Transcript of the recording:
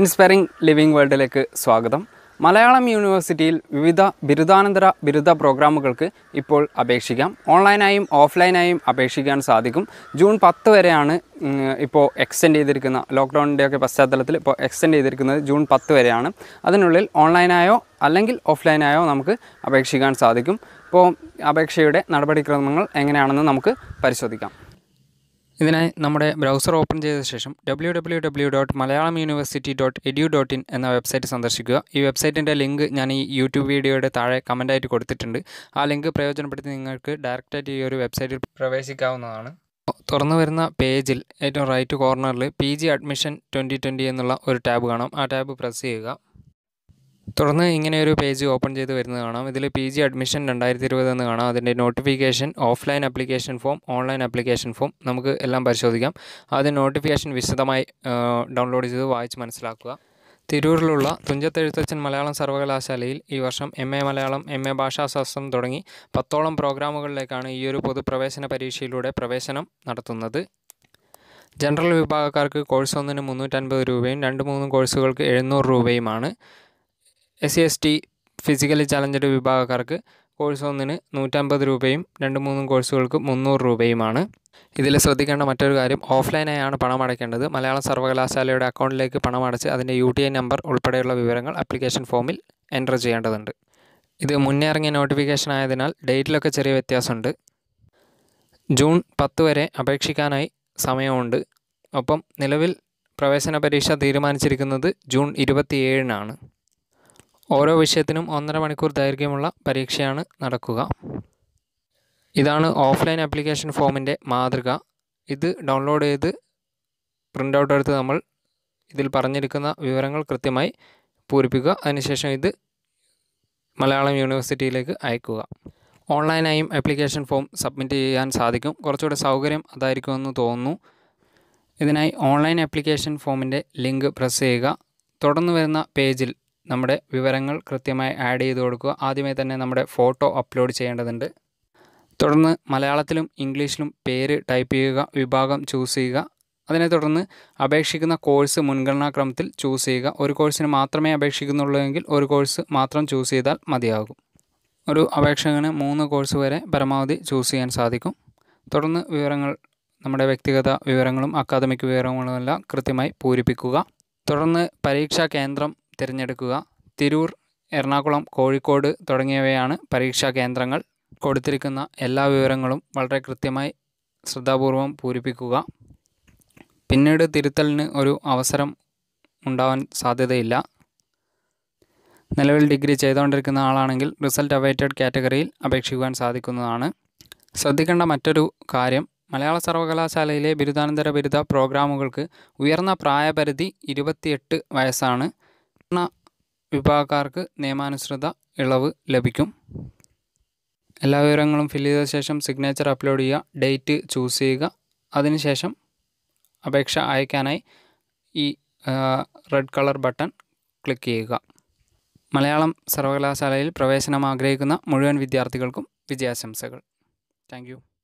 inspiring living വേൾഡിലേക്ക് സ്വാഗതം മലയാളം യൂണിവേഴ്സിറ്റിയിൽ വിവിധ ബിരുദാനന്തര ബിരുദ പ്രോഗ്രാമുകൾക്ക് ഇപ്പോൾ അപേക്ഷിക്കാം ഓൺലൈനായും ഓഫ്ലൈനായും അപേക്ഷിക്കാൻ സാധിക്കും ജൂൺ പത്ത് വരെയാണ് ഇപ്പോൾ എക്സ്റ്റെൻഡ് ചെയ്തിരിക്കുന്ന ലോക്ക്ഡൗണിൻ്റെയൊക്കെ പശ്ചാത്തലത്തിൽ ഇപ്പോൾ എക്സ്റ്റെൻഡ് ചെയ്തിരിക്കുന്നത് ജൂൺ പത്ത് വരെയാണ് അതിനുള്ളിൽ ഓൺലൈനായോ അല്ലെങ്കിൽ ഓഫ്ലൈനായോ നമുക്ക് അപേക്ഷിക്കാൻ സാധിക്കും ഇപ്പോൾ അപേക്ഷയുടെ നടപടിക്രമങ്ങൾ എങ്ങനെയാണെന്ന് നമുക്ക് പരിശോധിക്കാം ഇതിനായി നമ്മുടെ ബ്രൗസർ ഓപ്പൺ ചെയ്ത ശേഷം W W W dot Malayalam university dot edu dot in എന്ന വെബ്സൈറ്റ് സന്ദർശിക്കുക ഈ വെബ്സൈറ്റിൻ്റെ ലിങ്ക് ഞാൻ ഈ യൂട്യൂബ് വീഡിയോയുടെ താഴെ കമൻറ്റായിട്ട് കൊടുത്തിട്ടുണ്ട് ആ ലിങ്ക് പ്രയോജനപ്പെടുത്തി നിങ്ങൾക്ക് ഡയറക്റ്റായിട്ട് ഈ ഒരു വെബ്സൈറ്റിൽ പ്രവേശിക്കാവുന്നതാണ് തുറന്നു വരുന്ന പേജിൽ ഏറ്റവും റൈറ്റ് കോർണറിൽ P G admission twenty twenty എന്നുള്ള ഒരു ടാബ് കാണാം ആ ടാബ് പ്രസ് ചെയ്യുക തുടർന്ന് ഇങ്ങനെ ഒരു പേജ് ഓപ്പൺ ചെയ്ത് വരുന്നത് കാണാം ഇതിൽ പി ജി അഡ്മിഷൻ രണ്ടായിരത്തി ഇരുപത് എന്ന് കാണാം അതിൻ്റെ notification offline application form online application form നമുക്ക് എല്ലാം പരിശോധിക്കാം ആദ്യം നോട്ടിഫിക്കേഷൻ വിശദമായി ഡൗൺലോഡ് ചെയ്ത് വായിച്ച് മനസ്സിലാക്കുക തിരൂരിലുള്ള തുഞ്ചത്തെഴുത്തച്ഛൻ മലയാളം സർവകലാശാലയിൽ ഈ വർഷം M A Malayalam M A ഭാഷാശാസ്ത്രം തുടങ്ങി പത്തോളം പ്രോഗ്രാമുകളിലേക്കാണ് ഈ ഒരു പൊതുപ്രവേശന പരീക്ഷയിലൂടെ പ്രവേശനം നടത്തുന്നത് ജനറൽ വിഭാഗക്കാർക്ക് കോഴ്സ് ഒന്നിന് മുന്നൂറ്റൻപത് രൂപയും രണ്ട് മൂന്ന് കോഴ്സുകൾക്ക് എഴുന്നൂറ് രൂപയുമാണ് S C S T physically challenged വിഭാഗക്കാർക്ക് കോഴ്സ് ഒന്നിന് നൂറ്റമ്പത് രൂപയും രണ്ട് മൂന്നും കോഴ്സുകൾക്ക് മുന്നൂറ് രൂപയുമാണ് ഇതിൽ ശ്രദ്ധിക്കേണ്ട മറ്റൊരു കാര്യം ഓഫ്ലൈനായാണ് പണം അടയ്ക്കേണ്ടത് മലയാളം സർവകലാശാലയുടെ അക്കൗണ്ടിലേക്ക് പണം അടച്ച് അതിൻ്റെ യു ടി ഐ നമ്പർ ഉൾപ്പെടെയുള്ള വിവരങ്ങൾ അപ്ലിക്കേഷൻ ഫോമിൽ എൻ്റർ ചെയ്യേണ്ടതുണ്ട് ഇത് മുന്നേ ഇറങ്ങിയ നോട്ടിഫിക്കേഷൻ ആയതിനാൽ ഡേറ്റിലൊക്കെ ചെറിയ വ്യത്യാസമുണ്ട് ജൂൺ പത്ത് വരെ അപേക്ഷിക്കാനായി സമയമുണ്ട് ഒപ്പം നിലവിൽ പ്രവേശന പരീക്ഷ തീരുമാനിച്ചിരിക്കുന്നത് ജൂൺ ഇരുപത്തിയേഴിനാണ് ഓരോ വിഷയത്തിനും ഒന്നര മണിക്കൂർ ദൈർഘ്യമുള്ള പരീക്ഷയാണ് നടക്കുക ഇതാണ് ഓഫ്ലൈൻ ആപ്ലിക്കേഷൻ ഫോമിൻ്റെ മാതൃക ഇത് ഡൗൺലോഡ് ചെയ്ത് പ്രിൻ്റ് ഔട്ട് എടുത്ത് നമ്മൾ ഇതിൽ പറഞ്ഞിരിക്കുന്ന വിവരങ്ങൾ കൃത്യമായി പൂരിപ്പിക്കുക അതിനുശേഷം ഇത് മലയാളം യൂണിവേഴ്സിറ്റിയിലേക്ക് അയക്കുക ഓൺലൈനായും ആപ്ലിക്കേഷൻ ഫോം സബ്മിറ്റ് ചെയ്യാൻ സാധിക്കും കുറച്ചുകൂടെ സൗകര്യം അതായിരിക്കുമെന്ന് തോന്നുന്നു ഇതിനായി ഓൺലൈൻ ആപ്ലിക്കേഷൻ ഫോമിൻ്റെ ലിങ്ക് പ്രസ് ചെയ്യുക തുടർന്ന് വരുന്ന പേജിൽ നമ്മുടെ വിവരങ്ങൾ കൃത്യമായി ആഡ് ചെയ്ത് കൊടുക്കുക ആദ്യമേ തന്നെ നമ്മുടെ ഫോട്ടോ അപ്ലോഡ് ചെയ്യേണ്ടതുണ്ട് തുടർന്ന് മലയാളത്തിലും ഇംഗ്ലീഷിലും പേര് ടൈപ്പ് ചെയ്യുക വിഭാഗം ചൂസ് ചെയ്യുക അതിനെ തുടർന്ന് അപേക്ഷിക്കുന്ന കോഴ്സ് മുൻഗണനാക്രമത്തിൽ ചൂസ് ചെയ്യുക ഒരു കോഴ്സിന് മാത്രമേ അപേക്ഷിക്കുന്നുള്ളൂ എങ്കിൽ ഒരു കോഴ്സ് മാത്രം ചൂസ് ചെയ്താൽ മതിയാകും ഒരു അപേക്ഷകന് മൂന്ന് കോഴ്സ് വരെ പരമാവധി ചൂസ് ചെയ്യാൻ സാധിക്കും തുടർന്ന് വിവരങ്ങൾ നമ്മുടെ വ്യക്തിഗത വിവരങ്ങളും അക്കാദമിക് വിവരങ്ങളുമെല്ലാം കൃത്യമായി പൂരിപ്പിക്കുക തുടർന്ന് പരീക്ഷാ കേന്ദ്രം തിരഞ്ഞെടുക്കുക തിരൂർ എറണാകുളം കോഴിക്കോട് തുടങ്ങിയവയാണ് പരീക്ഷാ കേന്ദ്രങ്ങൾ കൊടുത്തിരിക്കുന്ന എല്ലാ വിവരങ്ങളും വളരെ കൃത്യമായി ശ്രദ്ധാപൂർവം പൂരിപ്പിക്കുക പിന്നീട് തിരുത്തലിന് ഒരു അവസരം ഉണ്ടാവാൻ സാധ്യതയില്ല നിലവിൽ ഡിഗ്രി ചെയ്തുകൊണ്ടിരിക്കുന്ന ആളാണെങ്കിൽ റിസൾട്ട് അവൈറ്റഡ് കാറ്റഗറിയിൽ അപേക്ഷിക്കുവാൻ സാധിക്കുന്നതാണ് ശ്രദ്ധിക്കേണ്ട മറ്റൊരു കാര്യം മലയാള സർവകലാശാലയിലെ ബിരുദാനന്തര ബിരുദ പ്രോഗ്രാമുകൾക്ക് ഉയർന്ന പ്രായപരിധി ഇരുപത്തിയെട്ട് വയസ്സാണ് വിഭാഗക്കാർക്ക് നിയമാനുസൃത ഇളവ് ലഭിക്കും എല്ലാ വിവരങ്ങളും ഫില്ല് ചെയ്ത ശേഷം സിഗ്നേച്ചർ അപ്ലോഡ് ചെയ്യുക ഡേറ്റ് ചൂസ് ചെയ്യുക അതിനുശേഷം അപേക്ഷ അയക്കാനായി ഈ റെഡ് കളർ ബട്ടൺ ക്ലിക്ക് ചെയ്യുക മലയാളം സർവകലാശാലയിൽ പ്രവേശനം ആഗ്രഹിക്കുന്ന മുഴുവൻ വിദ്യാർത്ഥികൾക്കും വിജയാശംസകൾ താങ്ക്